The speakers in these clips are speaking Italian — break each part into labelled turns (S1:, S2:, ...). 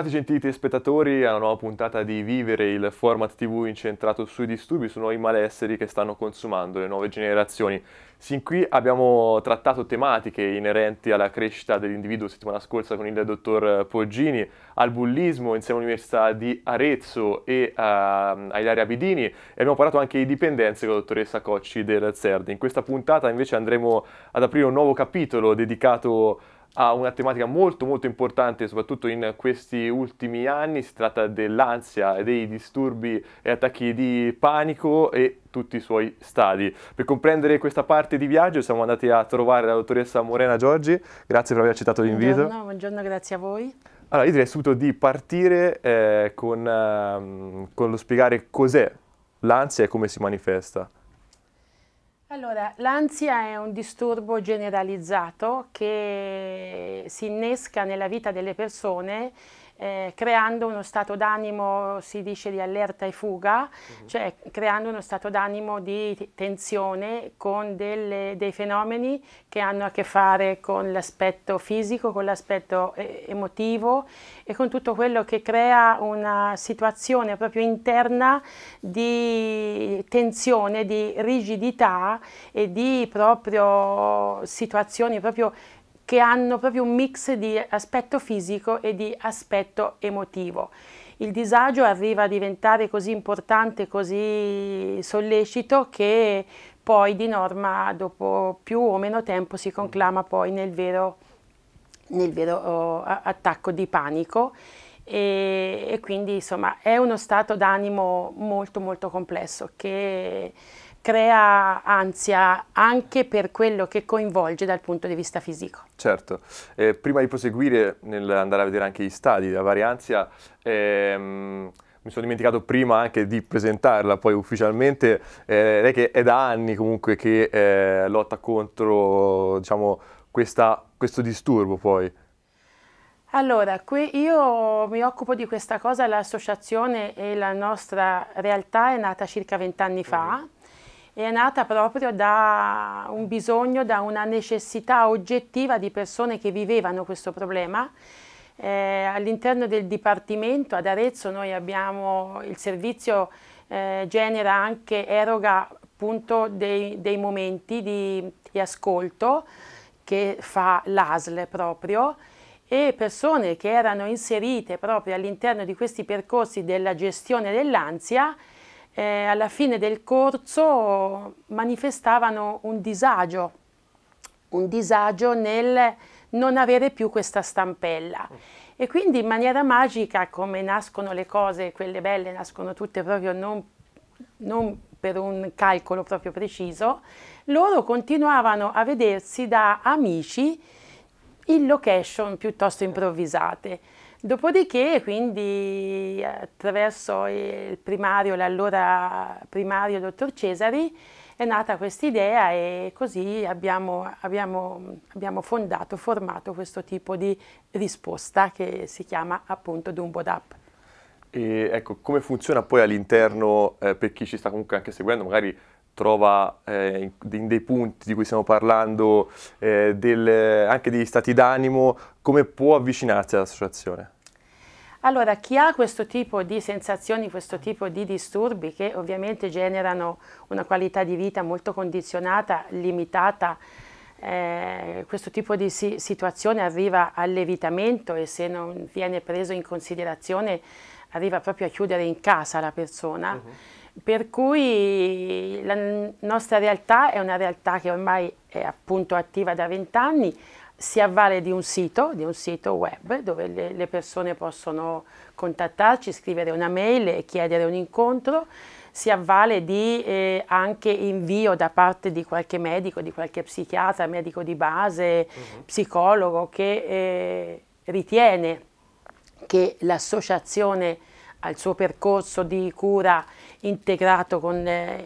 S1: Bentrovati gentili spettatori a una nuova puntata di Vivere, il format tv incentrato sui disturbi, sui nuovi malesseri che stanno consumando le nuove generazioni. Sin qui abbiamo trattato tematiche inerenti alla crescita dell'individuo settimana scorsa con il dottor Poggini, al bullismo insieme all'Università di Arezzo e a, ehm, a Ilaria Bidini e abbiamo parlato anche di dipendenze con la dottoressa Cocci del CERD. In questa puntata invece andremo ad aprire un nuovo capitolo dedicato a a una tematica molto molto importante soprattutto in questi ultimi anni, si tratta dell'ansia, e dei disturbi e attacchi di panico e tutti i suoi stadi. Per comprendere questa parte di viaggio siamo andati a trovare la dottoressa Morena Giorgi, grazie per aver accettato l'invito. Buongiorno,
S2: buongiorno grazie a voi.
S1: Allora io direi subito di partire eh, con, um, con lo spiegare cos'è l'ansia e come si manifesta.
S2: Allora, l'ansia è un disturbo generalizzato che si innesca nella vita delle persone eh, creando uno stato d'animo, si dice, di allerta e fuga, uh mhm. -huh. cioè creando uno stato d'animo di tensione con delle, dei fenomeni che hanno a che fare con l'aspetto fisico, con l'aspetto eh, emotivo e con tutto quello che crea una situazione proprio interna di tensione, di rigidità e di proprio situazioni proprio che hanno proprio un mix di aspetto fisico e di aspetto emotivo. Il disagio arriva a diventare così importante, così sollecito che poi di norma dopo più o meno tempo si conclama poi nel vero, nel vero oh, attacco di panico e, e quindi insomma è uno stato d'animo molto molto complesso che crea ansia anche per quello che coinvolge dal punto di vista fisico.
S1: Certo, eh, prima di proseguire nell'andare a vedere anche gli stadi della Varianzia, ehm, mi sono dimenticato prima anche di presentarla poi ufficialmente, eh, lei che è da anni comunque che eh, lotta contro diciamo, questa, questo disturbo poi.
S2: Allora, io mi occupo di questa cosa, l'associazione e la nostra realtà è nata circa vent'anni fa, è nata proprio da un bisogno, da una necessità oggettiva di persone che vivevano questo problema. Eh, all'interno del Dipartimento ad Arezzo noi abbiamo il servizio eh, genera anche, eroga appunto dei, dei momenti di, di ascolto che fa l'ASL proprio e persone che erano inserite proprio all'interno di questi percorsi della gestione dell'ansia eh, alla fine del corso manifestavano un disagio, un disagio nel non avere più questa stampella. E quindi in maniera magica, come nascono le cose, quelle belle nascono tutte proprio non, non per un calcolo proprio preciso, loro continuavano a vedersi da amici in location piuttosto improvvisate. Dopodiché, quindi, attraverso il primario, l'allora primario dottor Cesari, è nata questa idea e così abbiamo, abbiamo, abbiamo, fondato, formato questo tipo di risposta che si chiama appunto Dumbo DAP.
S1: E ecco, come funziona poi all'interno, eh, per chi ci sta comunque anche seguendo, magari trova eh, in dei punti di cui stiamo parlando, eh, del, eh, anche degli stati d'animo, come può avvicinarsi all'associazione?
S2: Allora, chi ha questo tipo di sensazioni, questo tipo di disturbi che ovviamente generano una qualità di vita molto condizionata, limitata, eh, questo tipo di si situazione arriva all'evitamento e se non viene preso in considerazione arriva proprio a chiudere in casa la persona. Uh mhm. -huh per cui la nostra realtà è una realtà che ormai è appunto attiva da vent'anni, si avvale di un sito, di un sito web dove le, le persone possono contattarci, scrivere una mail e chiedere un incontro, si avvale di eh, anche invio da parte di qualche medico, di qualche psichiatra, medico di base, uh mhm. -huh. psicologo che eh, ritiene che l'associazione al suo percorso di cura integrato con eh,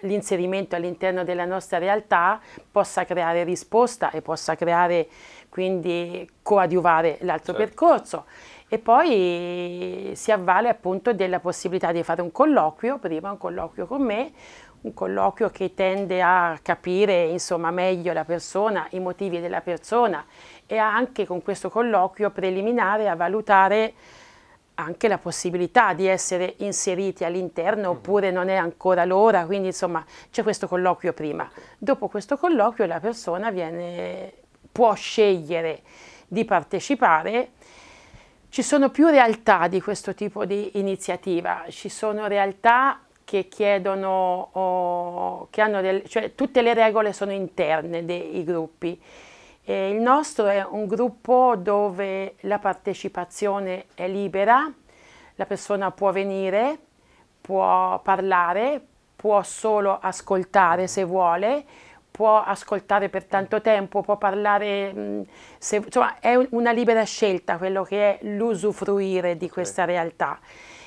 S2: l'inserimento all'interno della nostra realtà possa creare risposta e possa creare quindi coadiuvare l'altro certo. percorso e poi si avvale appunto della possibilità di fare un colloquio, prima un colloquio con me, un colloquio che tende a capire insomma meglio la persona, i motivi della persona e anche con questo colloquio preliminare a valutare anche la possibilità di essere inseriti all'interno mhm. oppure non è ancora l'ora, quindi insomma c'è questo colloquio prima. Dopo questo colloquio la persona viene, può scegliere di partecipare. Ci sono più realtà di questo tipo di iniziativa, ci sono realtà che chiedono, oh, che hanno del, cioè tutte le regole sono interne dei gruppi eh, il nostro è un gruppo dove la partecipazione è libera, la persona può venire, può parlare, può solo ascoltare se vuole, può ascoltare per tanto tempo, può parlare, mm, se, insomma è una libera scelta quello che è l'usufruire di questa okay. realtà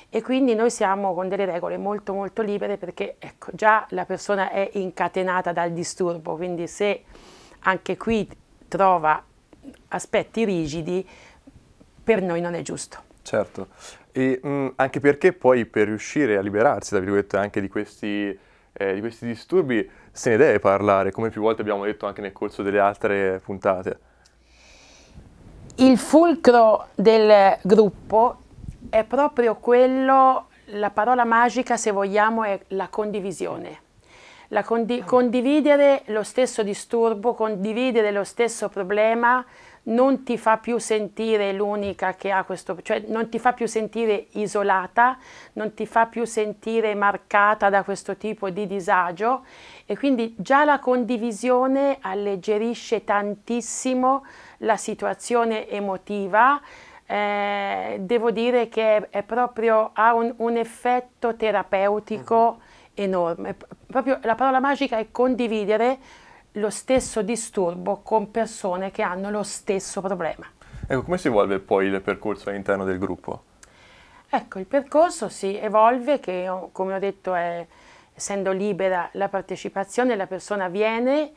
S2: e quindi noi siamo con delle regole molto molto libere perché ecco, già la persona è incatenata dal disturbo, quindi se anche qui trova aspetti rigidi, per noi non è giusto.
S1: Certo, e mh, mm, anche perché poi per riuscire a liberarsi, tra virgolette, anche di questi, eh, di questi disturbi, se ne deve parlare, come più volte abbiamo detto anche nel corso delle altre puntate.
S2: Il fulcro del gruppo è proprio quello, la parola magica se vogliamo è la condivisione condi condividere lo stesso disturbo, condividere lo stesso problema non ti fa più sentire l'unica che ha questo, cioè non ti fa più sentire isolata, non ti fa più sentire marcata da questo tipo di disagio e quindi già la condivisione alleggerisce tantissimo la situazione emotiva. Eh, devo dire che è, è proprio, ha un, un effetto terapeutico. Uh mhm. -huh enorme. Proprio la parola magica è condividere lo stesso disturbo con persone che hanno lo stesso problema.
S1: Ecco, come si evolve poi il percorso all'interno del gruppo?
S2: Ecco, il percorso si evolve che, oh, come ho detto, è, essendo libera la partecipazione, la persona viene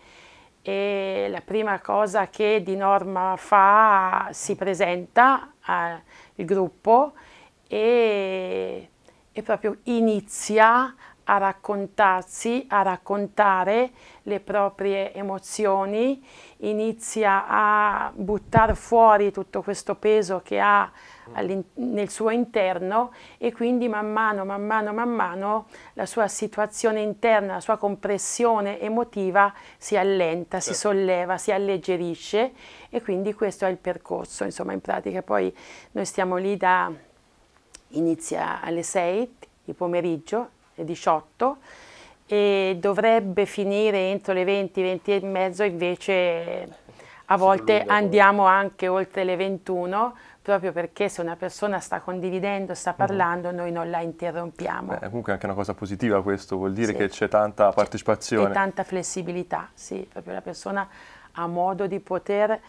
S2: e la prima cosa che di norma fa si presenta al gruppo e, e proprio inizia a raccontarsi, a raccontare le proprie emozioni, inizia a buttare fuori tutto questo peso che ha nel suo interno e quindi man mano, man mano, man mano la sua situazione interna, la sua compressione emotiva si allenta, certo. si solleva, si alleggerisce e quindi questo è il percorso, insomma in pratica poi noi stiamo lì da inizia alle 6 di pomeriggio 18 e dovrebbe finire entro le 20, 20 e mezzo, invece a volte andiamo anche oltre le 21 proprio perché se una persona sta condividendo, sta mhm. parlando, uh -huh. noi non la interrompiamo. Beh,
S1: comunque è anche una cosa positiva questo, vuol dire sì. che c'è tanta partecipazione. C'è tanta
S2: flessibilità, sì, proprio la persona ha modo di poter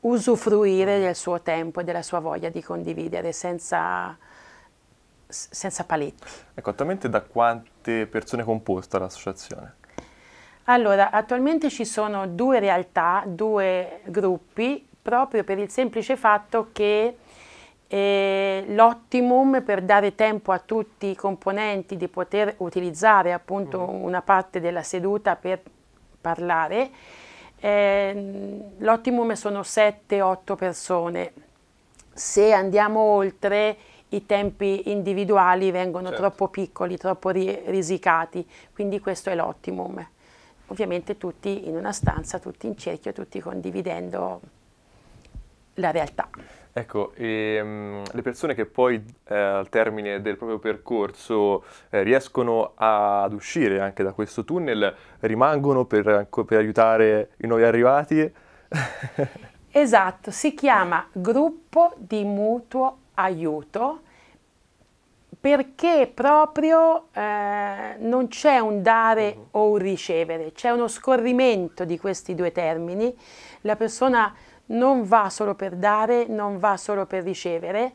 S2: usufruire mhm. del suo tempo e della sua voglia di condividere senza
S1: senza paletti. Ecco, attualmente da quante persone è composta l'associazione?
S2: Allora, attualmente ci sono due realtà, due gruppi, proprio per il semplice fatto che eh, l'ottimum per dare tempo a tutti i componenti di poter utilizzare appunto mm. una parte della seduta per parlare, eh, l'ottimum sono 7-8 persone. Se andiamo oltre i tempi individuali vengono certo. troppo piccoli, troppo ri risicati, quindi questo è l'ottimum. Ovviamente tutti in una stanza, tutti in cerchio, tutti condividendo la realtà.
S1: Ecco, e, ehm, le persone che poi eh, al termine del proprio percorso eh, riescono a, ad uscire anche da questo tunnel, rimangono per, per aiutare i nuovi arrivati?
S2: esatto, si chiama gruppo di mutuo aiuto perché proprio eh, non c'è un dare mm-hmm. o un ricevere, c'è uno scorrimento di questi due termini. La persona non va solo per dare, non va solo per ricevere.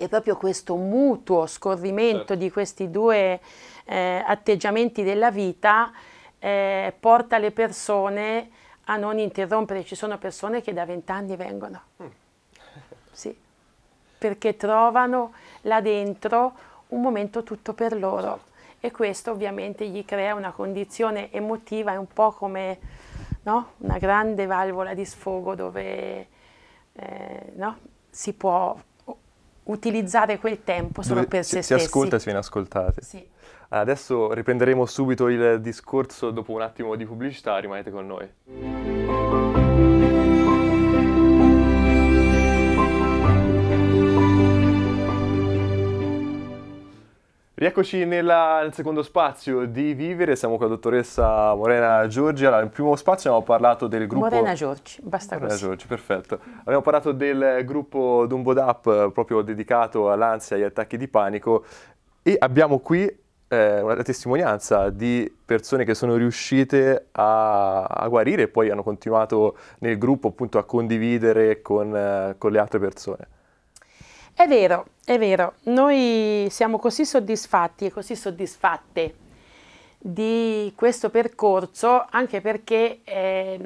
S2: E proprio questo mutuo scorrimento certo. di questi due eh, atteggiamenti della vita eh, porta le persone a non interrompere. Ci sono persone che da vent'anni vengono. Mm. Sì perché trovano là dentro un momento tutto per loro e questo ovviamente gli crea una condizione emotiva, è un po' come no? una grande valvola di sfogo dove eh, no? si può utilizzare quel tempo solo dove per si, se si stessi. Si ascolta e si
S1: viene ascoltati. Sì. Adesso riprenderemo subito il discorso dopo un attimo di pubblicità, rimanete con noi. Rieccoci nella, nel secondo spazio di Vivere, siamo con la dottoressa Morena Giorgi. Allora, nel primo spazio abbiamo parlato del gruppo... Morena Giorgi, basta Morena così. Giorgi, perfetto. Abbiamo parlato del gruppo Dumbo Dap, proprio dedicato all'ansia e agli attacchi di panico e abbiamo qui eh, una testimonianza di persone che sono riuscite a, a guarire e poi hanno continuato nel gruppo appunto a condividere con, eh, con le altre persone.
S2: È vero, è vero, noi siamo così soddisfatti e così soddisfatte di questo percorso anche perché è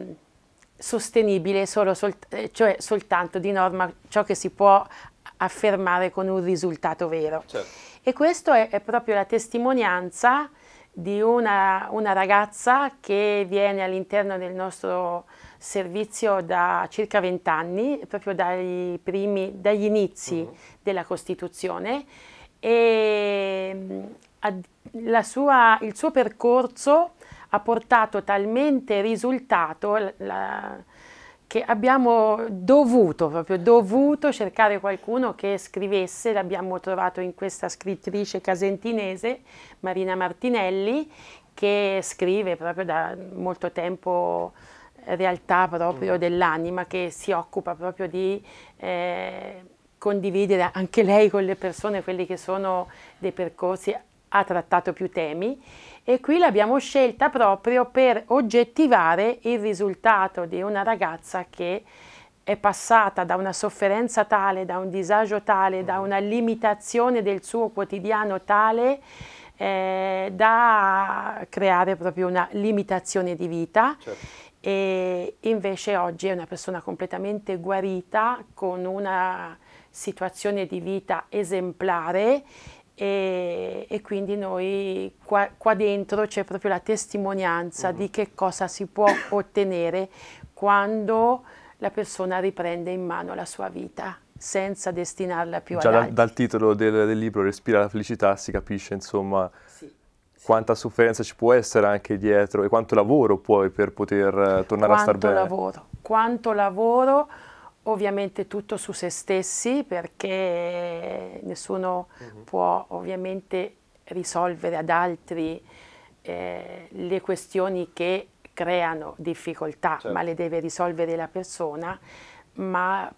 S2: sostenibile solo sol eh, cioè soltanto di norma ciò che si può affermare con un risultato vero. Certo. E questa è, è, proprio la testimonianza di una, una ragazza che viene all'interno del nostro servizio da circa vent'anni, proprio primi, dagli inizi uh mm-hmm. -huh. della Costituzione e sua, il suo percorso ha portato talmente risultato la, che abbiamo dovuto, proprio dovuto cercare qualcuno che scrivesse, l'abbiamo trovato in questa scrittrice casentinese, Marina Martinelli, che scrive proprio da molto tempo realtà proprio mm. dell'anima che si occupa proprio di eh, condividere anche lei con le persone quelli che sono dei percorsi, ha trattato più temi e qui l'abbiamo scelta proprio per oggettivare il risultato di una ragazza che è passata da una sofferenza tale, da un disagio tale, da mm. una limitazione del suo quotidiano tale eh, da creare proprio una limitazione di vita. Certo e invece oggi è una persona completamente guarita con una situazione di vita esemplare e, e quindi noi qua, qua dentro c'è proprio la testimonianza mm. di che cosa si può ottenere quando la persona riprende in mano la sua vita senza destinarla più Già da,
S1: dal titolo del, del, libro Respira la felicità si capisce insomma sì, quanta sofferenza ci può essere anche dietro e quanto lavoro puoi per poter eh, tornare quanto a star bene. Quanto Lavoro,
S2: quanto lavoro, ovviamente tutto su se stessi perché nessuno uh mhm. -huh. può ovviamente risolvere ad altri eh, le questioni che creano difficoltà, certo. ma le deve risolvere la persona, ma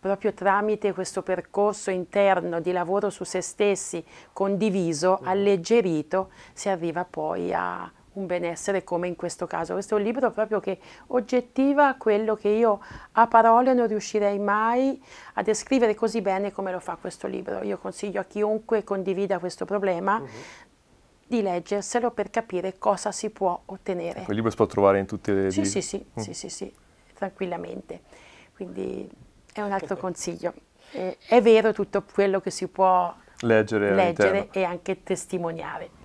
S2: proprio tramite questo percorso interno di lavoro su se stessi condiviso, alleggerito, si arriva poi a un benessere come in questo caso. Questo è un libro proprio che oggettiva quello che io a parole non riuscirei mai a descrivere così bene come lo fa questo libro. Io consiglio a chiunque condivida questo problema uh mhm. -huh. di leggerselo per capire cosa si può ottenere. Quel ecco,
S1: libro si può trovare in tutte le... Sì, sì, sì, mm. sì, sì,
S2: sì, tranquillamente. Quindi è un altro consiglio. è vero tutto quello che si può
S1: leggere, leggere
S2: e anche testimoniare.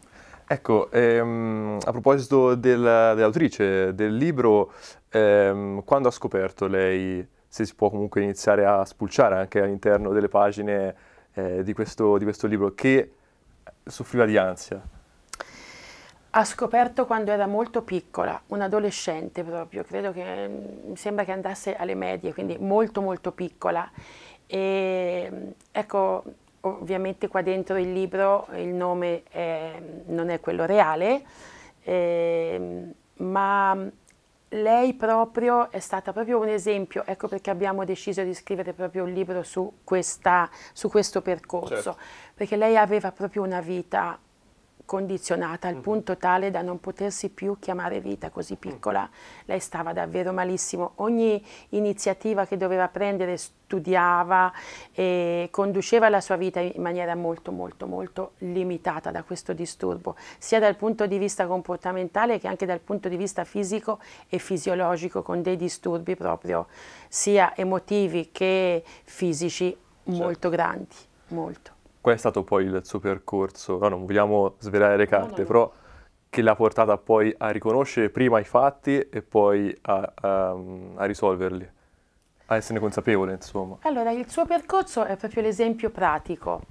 S1: Ecco, ehm, a proposito del, dell'autrice del libro, ehm, quando ha scoperto lei se si può comunque iniziare a spulciare anche all'interno delle pagine eh, di, questo, di questo libro, che soffriva di ansia?
S2: ha scoperto quando era molto piccola, un adolescente proprio, credo che mm, mi sembra che andasse alle medie, quindi molto molto piccola. E, mm, ecco, ovviamente qua dentro il libro il nome è, mm, non è quello reale, eh, ma lei proprio è stata proprio un esempio, ecco perché abbiamo deciso di scrivere proprio un libro su, questa, su questo percorso, certo. perché lei aveva proprio una vita condizionata al mhm. punto tale da non potersi più chiamare vita così piccola. Mm. Lei stava davvero malissimo. Ogni iniziativa che doveva prendere studiava e conduceva la sua vita in maniera molto molto molto limitata da questo disturbo, sia dal punto di vista comportamentale che anche dal punto di vista fisico e fisiologico con dei disturbi proprio sia emotivi che fisici certo. molto certo. grandi, molto.
S1: Qual è stato poi il suo percorso? No, non vogliamo svelare le carte, no, no. però che l'ha portata poi a riconoscere prima i fatti e poi a, a, a risolverli, a esserne consapevole, insomma.
S2: Allora, il suo percorso è proprio l'esempio pratico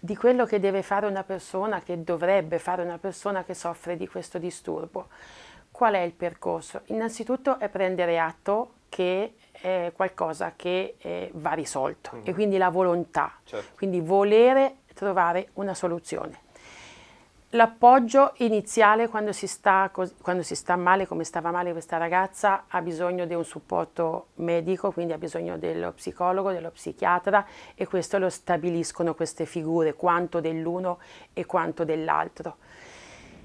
S2: di quello che deve fare una persona, che dovrebbe fare una persona che soffre di questo disturbo. Qual è il percorso? Innanzitutto è prendere atto che eh, qualcosa che eh, va risolto mm. e mm-hmm. quindi la volontà, certo. quindi volere trovare una soluzione. L'appoggio iniziale quando si, sta, quando si, sta, male, come stava male questa ragazza, ha bisogno di un supporto medico, quindi ha bisogno dello psicologo, dello psichiatra e questo lo stabiliscono queste figure, quanto dell'uno e quanto dell'altro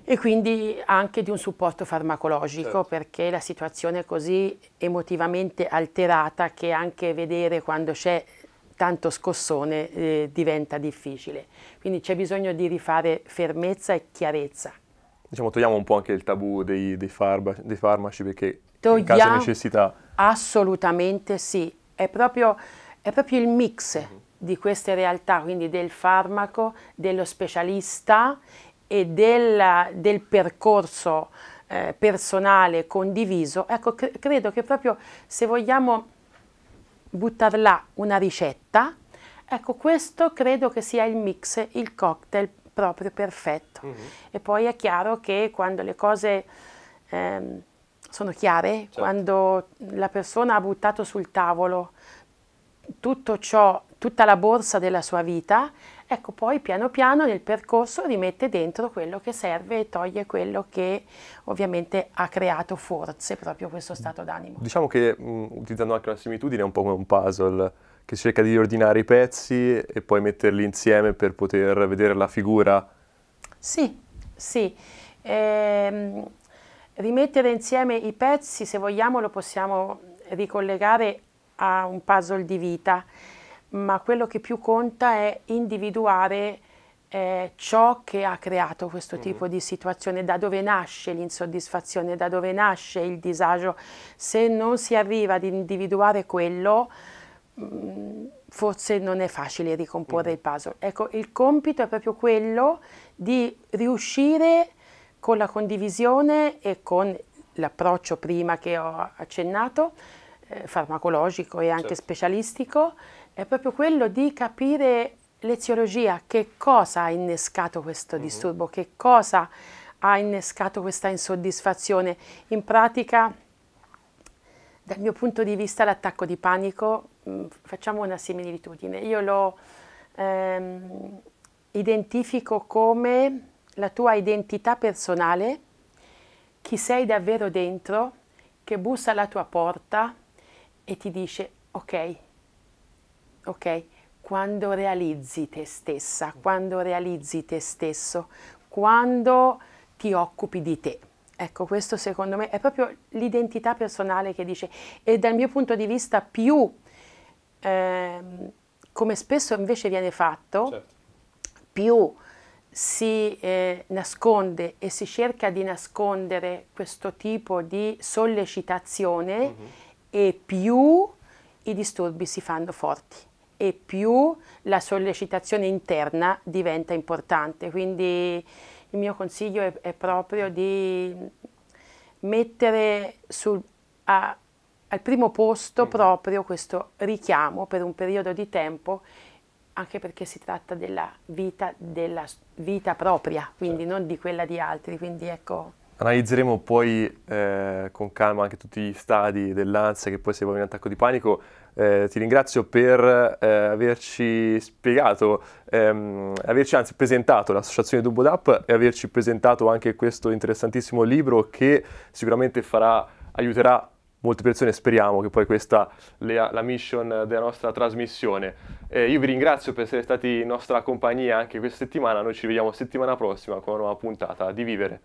S2: e quindi anche di un supporto farmacologico certo. perché la situazione è così emotivamente alterata che anche vedere quando c'è tanto scossone eh, diventa difficile. Quindi c'è bisogno di rifare fermezza e chiarezza.
S1: Diciamo, togliamo un po' anche il tabù dei, dei, farba, dei farmaci perché togliamo, in caso di necessità...
S2: Assolutamente sì, è proprio, è proprio il mix mm -hmm. di queste realtà, quindi del farmaco, dello specialista e del, del percorso eh, personale condiviso, ecco, cre credo che proprio se vogliamo buttare là una ricetta, ecco, questo credo che sia il mix, il cocktail proprio perfetto. Mm -hmm. E poi è chiaro che quando le cose ehm, sono chiare, certo. quando la persona ha buttato sul tavolo tutto ciò, tutta la borsa della sua vita, ecco poi piano piano nel percorso rimette dentro quello che serve e toglie quello che ovviamente ha creato forse proprio questo stato d'animo.
S1: Diciamo che mh, utilizzando anche una similitudine è un po' come un puzzle che cerca di ordinare i pezzi e poi metterli insieme per poter vedere la figura.
S2: Sì, sì. Ehm, rimettere insieme i pezzi, se vogliamo, lo possiamo ricollegare a un puzzle di vita, ma quello che più conta è individuare eh, ciò che ha creato questo mm-hmm. tipo di situazione, da dove nasce l'insoddisfazione, da dove nasce il disagio. Se non si arriva ad individuare quello, mh, mm, forse non è facile ricomporre il mm-hmm. puzzle. Ecco, il compito è proprio quello di riuscire con la condivisione e con l'approccio prima che ho accennato, eh, farmacologico e anche certo. specialistico, è proprio quello di capire l'eziologia, che cosa ha innescato questo uh mhm. -huh. disturbo, che cosa ha innescato questa insoddisfazione. In pratica, dal mio punto di vista, l'attacco di panico, mh, mm, facciamo una similitudine, io lo ehm, identifico come la tua identità personale, chi sei davvero dentro, che bussa alla tua porta, e ti dice ok, ok, quando realizzi te stessa, quando realizzi te stesso, quando ti occupi di te. Ecco, questo secondo me è proprio l'identità personale che dice, e dal mio punto di vista più, eh, come spesso invece viene fatto, certo. più si eh, nasconde e si cerca di nascondere questo tipo di sollecitazione. Mm-hmm e più i disturbi si fanno forti e più la sollecitazione interna diventa importante. Quindi il mio consiglio è, è proprio di mettere sul, a, al primo posto mm. proprio questo richiamo per un periodo di tempo, anche perché si tratta della vita, della vita propria, quindi certo. non di quella di altri. Quindi ecco.
S1: Analizzeremo poi eh, con calma anche tutti gli stadi dell'ansia che poi si evolve in attacco di panico. Eh, ti ringrazio per eh, averci spiegato, ehm, averci anzi presentato l'associazione DuboDap e averci presentato anche questo interessantissimo libro che sicuramente farà, aiuterà molte persone, speriamo che poi questa sia la mission della nostra trasmissione. Eh, io vi ringrazio per essere stati in nostra compagnia anche questa settimana, noi ci vediamo settimana prossima con una nuova puntata di Vivere.